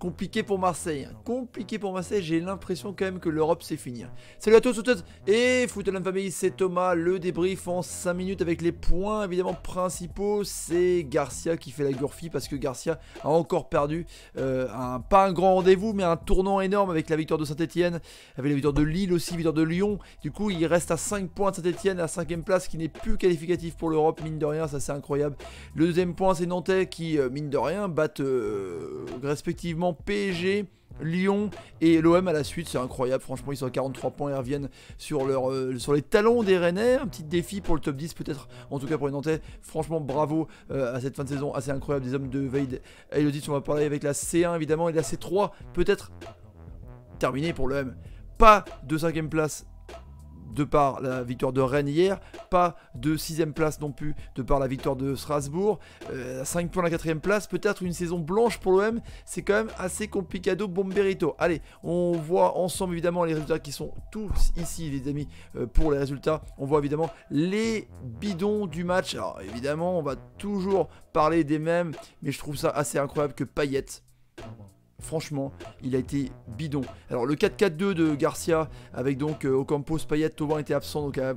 Compliqué pour Marseille. Compliqué pour Marseille, j'ai l'impression quand même que l'Europe c'est fini. Salut à tous, à toutes et la Family, c'est Thomas, le débrief en 5 minutes avec les points évidemment principaux. C'est Garcia qui fait la gurfie parce que Garcia a encore perdu euh, pas un grand rendez-vous mais un tournant énorme avec la victoire de Saint-Etienne, avec la victoire de Lille aussi, victoire de Lyon. Du coup il reste à 5 points de Saint-Etienne, à 5ème place qui n'est plus qualificatif pour l'Europe, mine de rien, ça c'est incroyable. Le deuxième point c'est Nantais qui, euh, mine de rien, battent euh, respectivement PSG. Lyon et l'OM à la suite. C'est incroyable, franchement, ils sont à 43 points et reviennent sur, leur, euh, sur les talons des Rennais. Un petit défi pour le top 10 peut-être, en tout cas pour les Nantais. Franchement, bravo euh, à cette fin de saison assez incroyable des hommes de Veid et On va parler avec la C1 évidemment et la C3 peut-être terminée pour l'OM. Pas de cinquième place de par la victoire de Rennes hier, pas de sixième place non plus de par la victoire de Strasbourg, 5 euh, points à la quatrième place, peut-être une saison blanche pour l'OM, c'est quand même assez complicado bomberito. Allez, on voit ensemble évidemment les résultats qui sont tous ici les amis euh, pour les résultats, on voit évidemment les bidons du match, alors évidemment on va toujours parler des mêmes, mais je trouve ça assez incroyable que Payette Franchement, il a été bidon. Alors le 4-4-2 de Garcia, avec donc euh, Ocampos, Payet, Thauvin était absent, donc a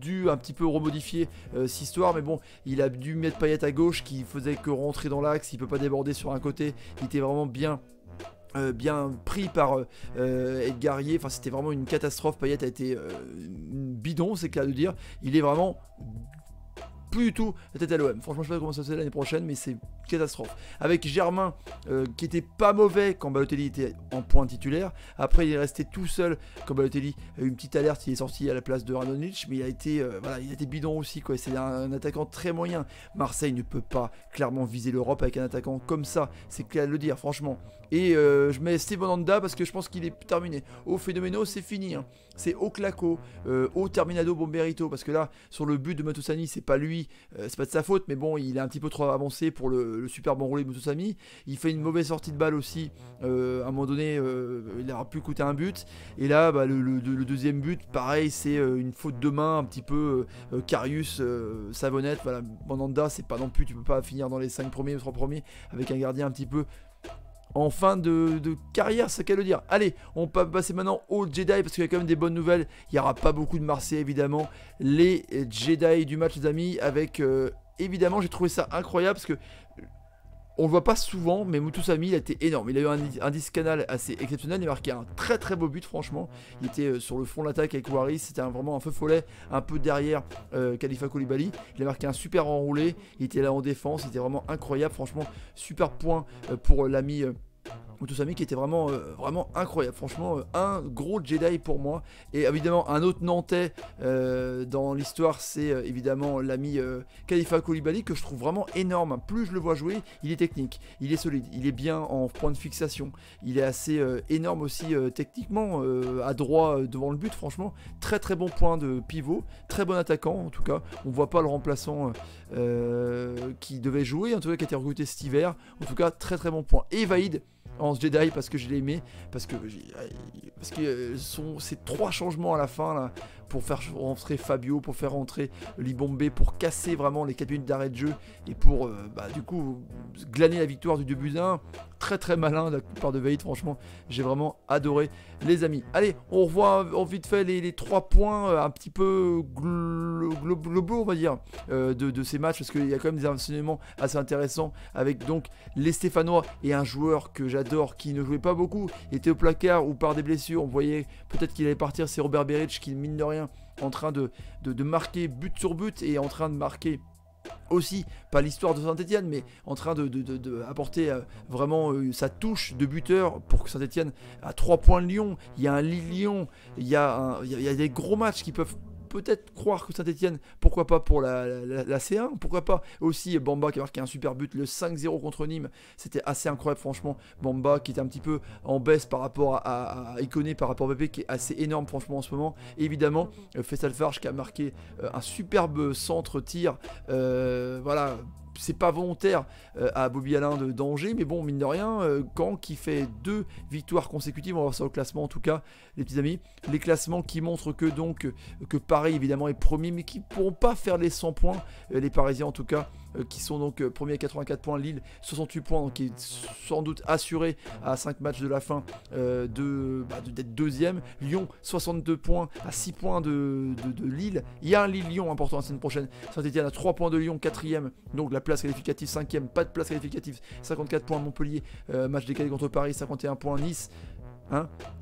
dû un petit peu remodifier euh, cette histoire, mais bon, il a dû mettre Payet à gauche, qui faisait que rentrer dans l'axe, il ne peut pas déborder sur un côté, il était vraiment bien euh, bien pris par euh, Edgarier. Enfin, c'était vraiment une catastrophe. Payet a été bidon, c'est clair de dire. Il est vraiment plus du tout la tête à l'OM. Franchement, je sais pas comment ça se fait l'année prochaine, mais c'est catastrophe. Avec Germain, euh, qui était pas mauvais quand Balotelli était en point titulaire. Après, il est resté tout seul quand Balotelli a eu une petite alerte. Il est sorti à la place de Radonjic, mais il a été, euh, il a bidon aussi. quoi. C'est un, attaquant très moyen. Marseille ne peut pas clairement viser l'Europe avec un attaquant comme ça. C'est clair de le dire, franchement. Et euh, je mets Steven Anda parce que je pense qu'il est terminé. Au Phénoméno, c'est fini. Hein. C'est au Claco, au Terminado Bomberito. Parce que là, sur le but de Matosani, c'est pas lui euh, c'est pas de sa faute, mais bon, il est un petit peu trop avancé pour le, super bon roulé de Il fait une mauvaise sortie de balle aussi. Euh, à un moment donné, euh, il aura pu coûter un but. Et là, bah, le, deuxième but, pareil, c'est une faute de main, un petit peu Carius, Savonnette. Voilà, Mandanda, c'est pas non plus, tu peux pas finir dans les 5 premiers, ou 3 premiers avec un gardien un petit peu en fin de, carrière, c'est qu'à le dire. Allez, on peut passer maintenant aux Jedi parce qu'il y a quand même des bonnes nouvelles. Il n'y aura pas beaucoup de Marseille évidemment. Les Jedi du match, les amis, avec euh, évidemment, j'ai trouvé ça incroyable parce que on le voit pas souvent, mais Mutusami il a été énorme. Il a eu un indice canal assez exceptionnel. Il a marqué un très très beau but, franchement. Il était euh, sur le front de l'attaque avec Waris. C'était vraiment un feu follet, un peu derrière euh, Khalifa Koulibaly. Il a marqué un super enroulé. Il était là en défense. Il était vraiment incroyable, franchement. Super point euh, pour l'ami. Utosami qui était vraiment, euh, vraiment incroyable. Franchement, euh, un gros Jedi pour moi. Et évidemment, un autre Nantais euh, dans l'histoire, c'est évidemment l'ami Khalifa Koulibaly que je trouve vraiment énorme. Plus je le vois jouer, il est technique, il est solide, il est bien en point de fixation. Il est assez énorme aussi techniquement, à droit devant le but, franchement. Très très bon point de pivot, très bon attaquant en tout cas. On voit pas le remplaçant qui devait jouer, en tout cas qui a été recruté cet hiver. En tout cas, très très bon point. Et en Jedi parce que je l'ai aimé, parce que parce que euh, sont ces trois changements à la fin là, pour faire rentrer Fabio, pour faire rentrer Libombé, pour casser vraiment les 4 minutes d'arrêt de jeu et pour euh, bah, du coup glaner la victoire du 2 d'un Très très malin de la part de Veid, franchement, j'ai vraiment adoré les amis. Allez, on revoit en vite fait les, les trois points euh, un petit peu globaux, on va dire, de, de, ces matchs parce qu'il y a quand même des enseignements assez intéressants avec donc les Stéphanois et un joueur que j'ai d'or qui ne jouait pas beaucoup, était au placard ou par des blessures. On voyait peut-être qu'il allait partir. C'est Robert Beric qui, mine de rien, en train de, marquer but sur but et en train de marquer aussi, pas l'histoire de Saint-Etienne, mais en train de, apporter euh, vraiment euh, sa touche de buteur pour que Saint-Etienne à trois points de Lyon. Il y a un Lille-Lyon, il, il y a, des gros matchs qui peuvent peut-être croire que Saint-Etienne, pourquoi pas pour la, C1, pourquoi pas aussi Bamba qui a marqué un super but, le 5-0 contre Nîmes, c'était assez incroyable franchement, Bamba qui était un petit peu en baisse par rapport à, Iconé, par rapport à BP qui est assez énorme franchement en ce moment, évidemment euh, Fessal Farge qui a marqué euh, un superbe centre-tir, euh, voilà, c'est pas volontaire euh, à Bobby Alain de danger, mais bon, mine de rien, euh, Caen quand qui fait deux victoires consécutives, on va voir ça au classement en tout cas, les petits amis, les classements qui montrent que donc que Paris évidemment est premier, mais qui pourront pas faire les 100 points, euh, les Parisiens en tout cas qui sont donc premier à 84 points, Lille 68 points, donc qui est sans doute assuré à 5 matchs de la fin bah, de d'être deuxième. Lyon 62 points à 6 points de, Lille. Il y a un Lille-Lyon important la semaine prochaine. Saint-Etienne à 3 points de Lyon, quatrième, donc la place place qualificative, 5ème, pas de place qualificative, 54 points à Montpellier, euh, match décalé contre Paris, 51 points Nice,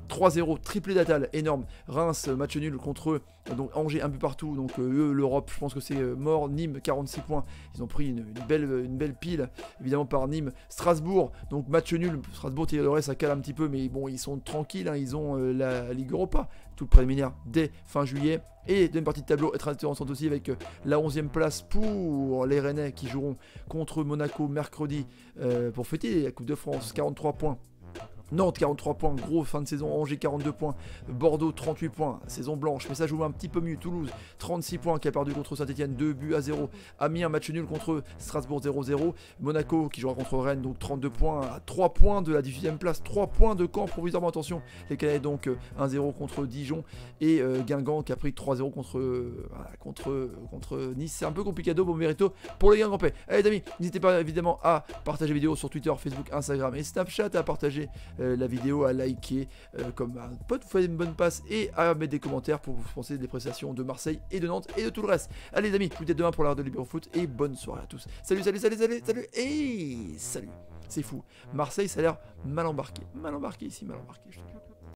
3-0, hein triplé d'Atal, énorme. Reims, euh, match nul contre eux. Donc Angers, un but partout. Donc euh, eux, l'Europe, je pense que c'est euh, mort. Nîmes, 46 points. Ils ont pris une, belle, une belle pile, évidemment, par Nîmes. Strasbourg, donc match nul. Strasbourg, reste ça cale un petit peu, mais bon, ils sont tranquilles. Hein. Ils ont la Ligue Europa, tout le préliminaire, dès fin juillet. Et deuxième partie de tableau, être intéressante aussi avec la 11e place pour les Rennais qui joueront contre Monaco mercredi pour fêter la Coupe de France. 43 points Nantes 43 points, gros fin de saison, Angers 42 points, Bordeaux 38 points, saison blanche, mais ça joue un petit peu mieux, Toulouse 36 points qui a perdu contre Saint-Etienne, 2 buts à 0, Amiens match nul contre Strasbourg 0-0, Monaco qui jouera contre Rennes, donc 32 points, à 3 points de la 18e place, 3 points de camp provisoirement, attention, les Canadiens donc 1-0 euh, contre Dijon et euh, Guingamp qui a pris 3-0 contre, euh, contre, contre Nice, c'est un peu compliqué, bon mérito pour les Guingampais. Allez les amis, n'hésitez pas évidemment à partager vidéo sur Twitter, Facebook, Instagram et Snapchat, à partager euh, la vidéo, à liker euh, comme un pote, vous faites une bonne passe et à mettre des commentaires pour vous penser des prestations de Marseille et de Nantes et de tout le reste. Allez les amis, je vous demain pour l'heure de Libre Foot et bonne soirée à tous. Salut, salut, salut, salut, salut et salut. C'est fou. Marseille, ça a l'air mal embarqué. Mal embarqué ici, mal embarqué.